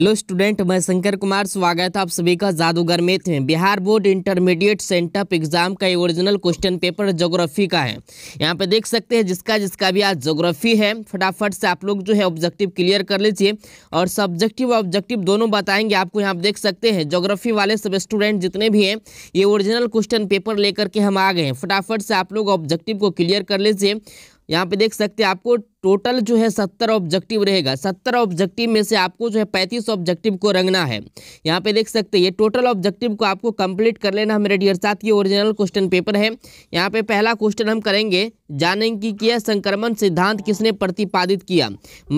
hello student मैं शंकर कुमार स्वागत है आप सभी का जादूगर में थे Bihar board intermediate sent up exam का ओरिजिनल क्वेश्चन पेपर जोग्राफी का है यहाँ पे देख सकते हैं जिसका जिसका भी आज जोग्राफी है फटाफट से आप लोग जो है ऑब्जेक्टिव क्लियर कर लीजिए और सब्जेक्टिव और ऑब्जेक्टिव दोनों बताएंगे आपको यहाँ आप देख सकते हैं जोग्राफी वाले सब स्टूडेंट जितने भी हैं ये ओरिजिनल क्वेश्चन पेपर लेकर के हम आ गए हैं फटाफट से आप लोग ऑब्जेक्टिव को क्लियर कर लीजिए यहाँ पे देख सकते हैं आपको टोटल जो है सत्तर ऑब्जेक्टिव रहेगा सत्तर ऑब्जेक्टिव में से आपको जो है पैंतीस ऑब्जेक्टिव को रंगना है यहाँ पे देख सकते हैं ये टोटल ऑब्जेक्टिव को आपको कंप्लीट कर लेना हमारे मेरे डियर साथ ये ओरिजिनल क्वेश्चन पेपर है यहाँ पे पहला क्वेश्चन हम करेंगे जानेंगे कि किया संक्रमण सिद्धांत किसने प्रतिपादित किया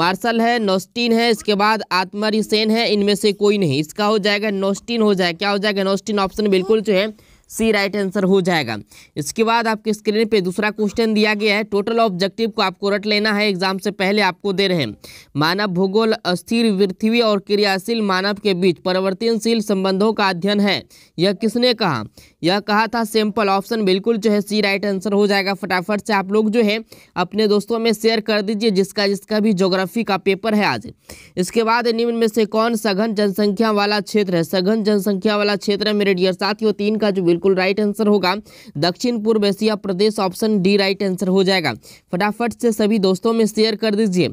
मार्शल है नोस्टीन है इसके बाद आत्मरिसेन है इनमें से कोई नहीं इसका हो जाएगा नोस्टीन हो जाएगा क्या हो जाएगा नोस्टीन ऑप्शन बिल्कुल जो है सी राइट आंसर हो जाएगा इसके बाद आपके स्क्रीन पे दूसरा क्वेश्चन दिया गया है टोटल ऑब्जेक्टिव को आपको रट लेना है एग्जाम से पहले आपको दे रहे हैं मानव भूगोल अस्थिर पृथ्वी और क्रियाशील मानव के बीच परिवर्तनशील संबंधों का अध्ययन है यह किसने कहा यह कहा था सिंपल ऑप्शन बिल्कुल जो है सी राइट आंसर हो जाएगा फटाफट से आप लोग जो है अपने दोस्तों में शेयर कर दीजिए जिसका जिसका भी ज्योग्राफी का पेपर है आज इसके बाद निम्न में से कौन सघन जनसंख्या वाला क्षेत्र है सघन जनसंख्या वाला क्षेत्र है मेरे डियर साथियों तीन का जो बिल्कुल राइट आंसर होगा दक्षिण पूर्व एशिया प्रदेश ऑप्शन डी राइट आंसर हो जाएगा फटाफट से सभी दोस्तों में शेयर कर दीजिए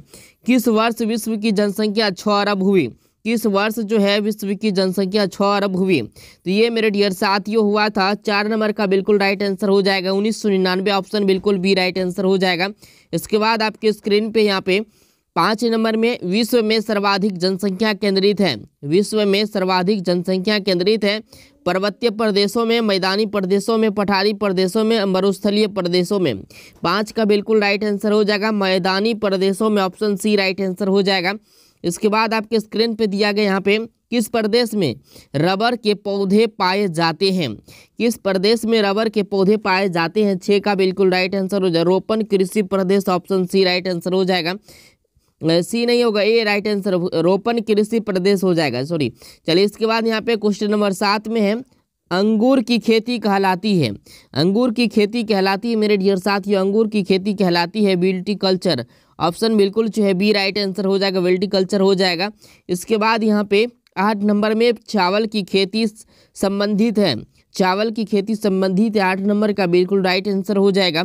किस वर्ष विश्व की जनसंख्या छः अरब हुई किस वर्ष जो है विश्व की जनसंख्या छः अरब हुई तो ये मेरे डियर साथियों हुआ था चार नंबर का बिल्कुल राइट आंसर हो जाएगा उन्नीस सौ निन्यानवे ऑप्शन बिल्कुल भी राइट आंसर हो जाएगा इसके बाद आपके स्क्रीन पे यहाँ पे पाँच नंबर में विश्व में सर्वाधिक जनसंख्या केंद्रित है विश्व में सर्वाधिक जनसंख्या केंद्रित है पर्वतीय प्रदेशों में मैदानी प्रदेशों में पठारी प्रदेशों में मरुस्थलीय प्रदेशों में पाँच का बिल्कुल राइट आंसर हो जाएगा मैदानी प्रदेशों में ऑप्शन सी राइट आंसर हो जाएगा इसके बाद आपके स्क्रीन पे दिया गया यहाँ पे किस प्रदेश में रबर के पौधे पाए जाते हैं किस प्रदेश में रबर के पौधे पाए जाते हैं छः का बिल्कुल राइट आंसर हो जाए रोपन कृषि प्रदेश ऑप्शन सी राइट आंसर हो जाएगा सी नहीं होगा ए राइट आंसर रोपन कृषि प्रदेश हो जाएगा सॉरी चलिए इसके बाद यहाँ पे क्वेश्चन नंबर सात में है अंगूर की खेती कहलाती है अंगूर की खेती कहलाती है मेरे डियर साथियों अंगूर की खेती कहलाती है कल्चर ऑप्शन बिल्कुल जो है बी राइट आंसर हो जाएगा कल्चर हो जाएगा इसके बाद यहाँ पे आठ नंबर में चावल की खेती संबंधित है चावल की खेती संबंधित आठ नंबर का बिल्कुल राइट आंसर हो जाएगा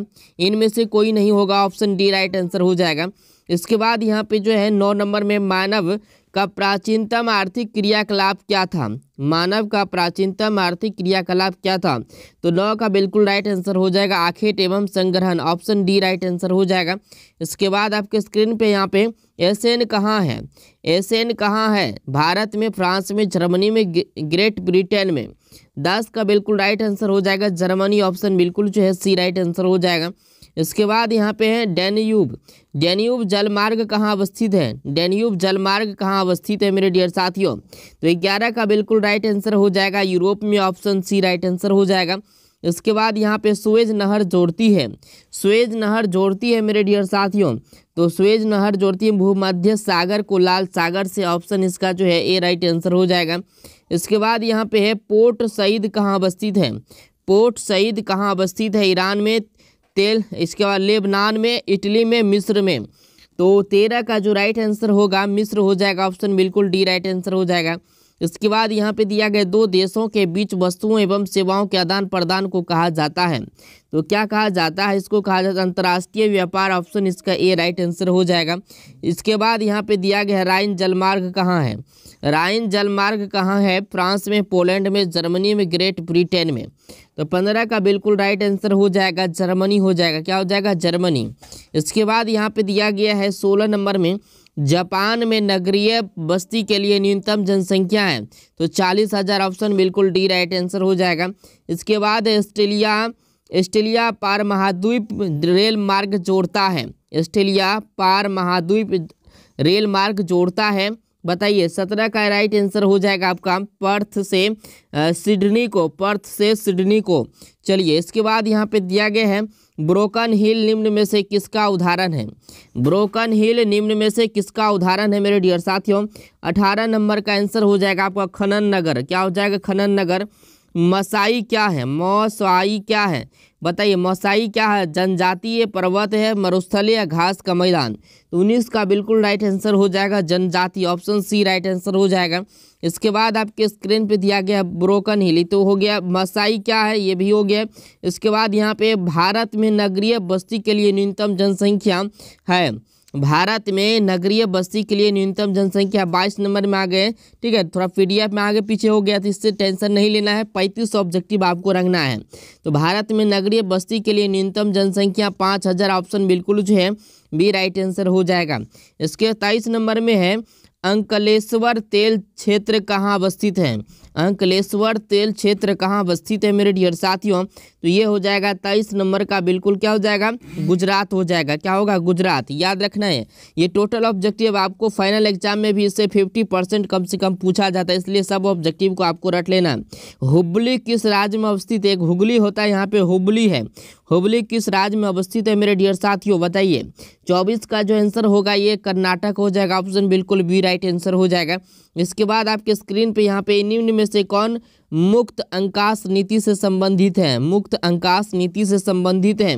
इनमें से कोई नहीं होगा ऑप्शन डी राइट आंसर हो जाएगा इसके बाद यहाँ पे जो है नौ नंबर में मानव का प्राचीनतम आर्थिक क्रियाकलाप क्या था मानव का प्राचीनतम आर्थिक क्रियाकलाप क्या था तो नौ का बिल्कुल राइट आंसर हो जाएगा आखेट एवं संग्रहण ऑप्शन डी राइट आंसर हो जाएगा इसके बाद आपके स्क्रीन पे यहाँ पे एन कहाँ है एन कहाँ है भारत में फ्रांस में जर्मनी में ग्रेट ब्रिटेन में दस का बिल्कुल राइट आंसर हो जाएगा जर्मनी ऑप्शन बिल्कुल जो है सी राइट आंसर हो जाएगा इसके बाद यहाँ पे है डेन्यूब डेन्यूब जलमार्ग कहाँ अवस्थित है डेन्यूब जलमार्ग कहाँ अवस्थित है मेरे डियर साथियों तो ग्यारह का बिल्कुल राइट राइट आंसर हो जाएगा यूरोप में ऑप्शन सी राइट आंसर हो जाएगा इसके बाद यहाँ पे स्वेज नहर जोड़ती है स्वेज नहर जोड़ती है मेरे डियर साथियों तो स्वेज नहर जोड़ती है भूमध्य सागर को लाल सागर से ऑप्शन इसका जो है ए राइट आंसर हो जाएगा इसके बाद यहाँ पे है पोर्ट सईद कहाँ अवस्थित है पोर्ट सईद कहाँ अवस्थित है ईरान में तेल इसके बाद लेबनान में इटली में मिस्र में तो तेरह का जो राइट आंसर होगा मिस्र हो जाएगा ऑप्शन बिल्कुल डी राइट आंसर हो जाएगा इसके बाद यहाँ पे दिया गया दो देशों के बीच वस्तुओं एवं सेवाओं के आदान प्रदान को कहा जाता है तो क्या कहा जाता है इसको कहा जाता है अंतर्राष्ट्रीय व्यापार ऑप्शन इसका ए राइट आंसर हो जाएगा इसके बाद यहाँ पे दिया गया है राइन जलमार्ग कहाँ है राइन जलमार्ग कहाँ है फ्रांस में पोलैंड में जर्मनी में ग्रेट ब्रिटेन में तो पंद्रह का बिल्कुल राइट आंसर हो जाएगा जर्मनी हो जाएगा क्या हो जाएगा जर्मनी इसके बाद यहाँ पे दिया गया है सोलह नंबर में जापान में नगरीय बस्ती के लिए न्यूनतम जनसंख्या है तो चालीस हज़ार ऑप्शन बिल्कुल डी राइट आंसर हो जाएगा इसके बाद ऑस्ट्रेलिया ऑस्ट्रेलिया पार महाद्वीप रेल मार्ग जोड़ता है ऑस्ट्रेलिया पार महाद्वीप रेल मार्ग जोड़ता है बताइए सत्रह का राइट आंसर हो जाएगा आपका पर्थ से सिडनी को पर्थ से सिडनी को चलिए इसके बाद यहाँ पे दिया गया है ब्रोकन हिल निम्न में से किसका उदाहरण है ब्रोकन हिल निम्न में से किसका उदाहरण है मेरे डियर साथियों अठारह नंबर का आंसर हो जाएगा आपका खनन नगर क्या हो जाएगा खनन नगर मसाई क्या है मौसाई क्या है बताइए मौसाई क्या है जनजातीय पर्वत है मरुस्थल या घास का मैदान तो उन्नीस का बिल्कुल राइट आंसर हो जाएगा जनजाति ऑप्शन सी राइट आंसर हो जाएगा इसके बाद आपके स्क्रीन पे दिया गया है ब्रोकन हिली तो हो गया मसाई क्या है ये भी हो गया इसके बाद यहाँ पे भारत में नगरीय बस्ती के लिए न्यूनतम जनसंख्या है भारत में नगरीय बस्ती के लिए न्यूनतम जनसंख्या बाईस नंबर में आ गए ठीक है थोड़ा पी में आगे पीछे हो गया तो इससे टेंशन नहीं लेना है पैंतीस ऑब्जेक्टिव आपको रखना है तो भारत में नगरीय बस्ती के लिए न्यूनतम जनसंख्या पाँच हज़ार ऑप्शन बिल्कुल जो है बी राइट आंसर हो जाएगा इसके तेईस नंबर में है अंकलेश्वर तेल क्षेत्र कहाँ अवस्थित है अंकलेश्वर तेल क्षेत्र कहाँ अवस्थित है मेरे डियर साथियों तो ये हो जाएगा तेईस नंबर का बिल्कुल क्या हो जाएगा गुजरात हो जाएगा क्या होगा गुजरात याद रखना है ये टोटल ऑब्जेक्टिव आपको फाइनल एग्जाम में भी इससे फिफ्टी परसेंट कम से कम पूछा जाता है इसलिए सब ऑब्जेक्टिव को आपको रट लेना हुबली किस राज्य में अवस्थित एक हुगली होता है यहाँ पे हुबली है हुबली किस राज्य में अवस्थित है मेरे डियर साथियों बताइए चौबीस का जो आंसर होगा ये कर्नाटक हो जाएगा ऑप्शन बिल्कुल बी राइट आंसर हो जाएगा इसके बाद आपके स्क्रीन पे यहाँ पे निम्न में से कौन मुक्त अंकाश नीति से संबंधित है मुक्त अंकाश नीति से संबंधित है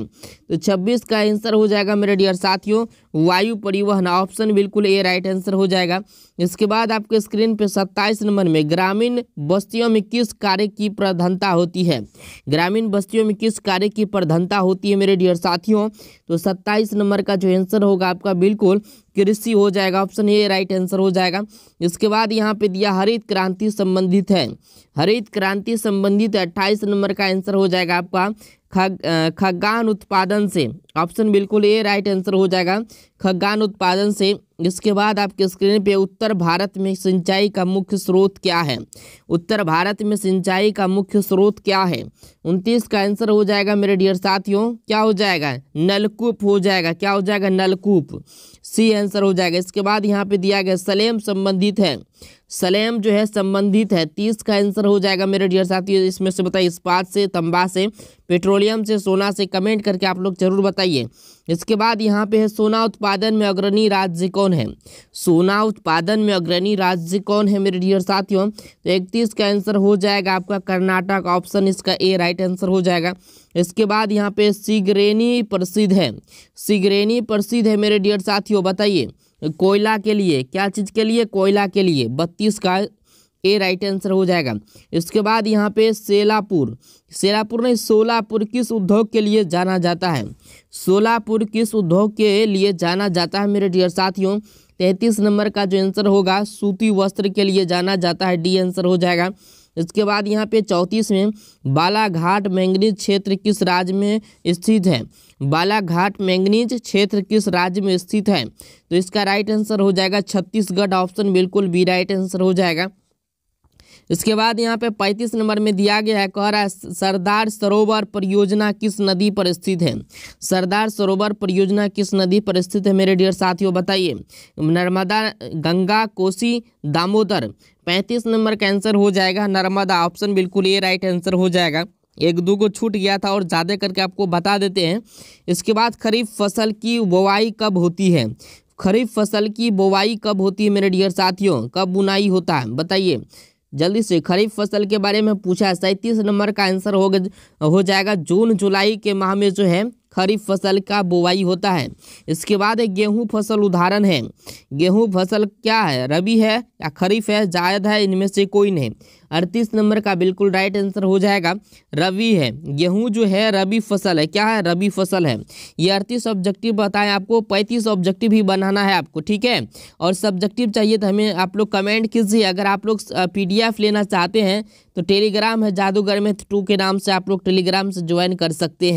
तो 26 का आंसर हो जाएगा मेरे डियर साथियों वायु परिवहन ऑप्शन बिल्कुल ए राइट आंसर हो जाएगा इसके बाद आपके स्क्रीन पे 27 नंबर में ग्रामीण बस्तियों में किस कार्य की प्रधानता होती है ग्रामीण बस्तियों में किस कार्य की प्रधानता होती है मेरे डियर साथियों तो सत्ताईस नंबर का जो आंसर होगा आपका बिल्कुल कृषि हो जाएगा ऑप्शन ए राइट आंसर हो जाएगा इसके बाद यहाँ पे दिया हरित क्रांति संबंधित है हरित क्रांति संबंधित अट्ठाईस नंबर का आंसर हो जाएगा आपका खग खगान उत्पादन से ऑप्शन बिल्कुल ए राइट आंसर हो जाएगा खगान उत्पादन से इसके बाद आपके स्क्रीन पे उत्तर भारत में सिंचाई का मुख्य स्रोत क्या है उत्तर भारत में सिंचाई का मुख्य स्रोत क्या है उनतीस का आंसर हो जाएगा मेरे डियर साथियों क्या हो जाएगा नलकूप हो जाएगा क्या हो जाएगा नलकूप सी आंसर हो जाएगा इसके बाद यहाँ पे दिया गया सलेम संबंधित है सलेम जो है संबंधित है तीस का आंसर हो जाएगा मेरे डियर साथियों इसमें से बताइए इस्पात से तंबा से पेट्रोलियम से सोना से कमेंट करके आप लोग जरूर बताइए इसके बाद यहाँ पे है सोना उत्पादन में अग्रणी राज्य कौन है सोना उत्पादन में अग्रणी राज्य कौन है मेरे डियर साथियों तो इकतीस का आंसर हो जाएगा आपका कर्नाटक ऑप्शन इसका ए राइट आंसर हो जाएगा इसके बाद यहाँ पे सिगरेनी प्रसिद्ध है सिगरेनी प्रसिद्ध है मेरे डियर साथियों बताइए कोयला के लिए क्या चीज़ के लिए कोयला के लिए बत्तीस का ए राइट आंसर हो जाएगा इसके बाद यहाँ पे सेलापुर सेलापुर नहीं सोलापुर किस उद्योग के लिए जाना जाता है सोलापुर किस उद्योग के लिए जाना जाता है मेरे डियर साथियों तैंतीस नंबर का जो आंसर होगा सूती वस्त्र के लिए जाना जाता है डी आंसर हो जाएगा इसके बाद यहाँ पे चौंतीस में बालाघाट मैंगनीज क्षेत्र किस राज्य में स्थित है बालाघाट मैंगनीज क्षेत्र किस राज्य में स्थित है तो इसका राइट आंसर हो जाएगा छत्तीसगढ़ ऑप्शन बिल्कुल बी राइट आंसर हो जाएगा इसके बाद यहाँ पे पैंतीस नंबर में दिया गया है कह रहा है सरदार सरोवर परियोजना किस नदी पर स्थित है सरदार सरोवर परियोजना किस नदी पर स्थित है मेरे डियर साथियों बताइए नर्मदा गंगा कोसी दामोदर पैंतीस नंबर का आंसर हो जाएगा नर्मदा ऑप्शन बिल्कुल ये राइट आंसर हो जाएगा एक दो को छूट गया था और ज़्यादा करके आपको बता देते हैं इसके बाद खरीफ फसल की बुआई कब होती है खरीफ फसल की बुआई कब होती है मेरे डियर साथियों कब बुनाई होता है बताइए जल्दी से खरीफ फसल के बारे में पूछा है सैंतीस नंबर का आंसर हो हो जाएगा जून जुलाई के माह में जो है खरीफ फसल का बुवाई होता है इसके बाद गेहूं फसल उदाहरण है गेहूं फसल क्या है रबी है या खरीफ है जायद है इनमें से कोई नहीं अड़तीस नंबर का बिल्कुल राइट आंसर हो जाएगा रबी है गेहूं जो है रबी फसल है क्या है रबी फसल है ये अड़तीस ऑब्जेक्टिव बताएं आपको पैंतीस ऑब्जेक्टिव ही बनाना है आपको ठीक है और सब्जेक्टिव चाहिए तो हमें आप लोग कमेंट कीजिए अगर आप लोग पी लेना चाहते हैं तो टेलीग्राम है जादूगर में टू तो के नाम से आप लोग टेलीग्राम से ज्वाइन कर सकते हैं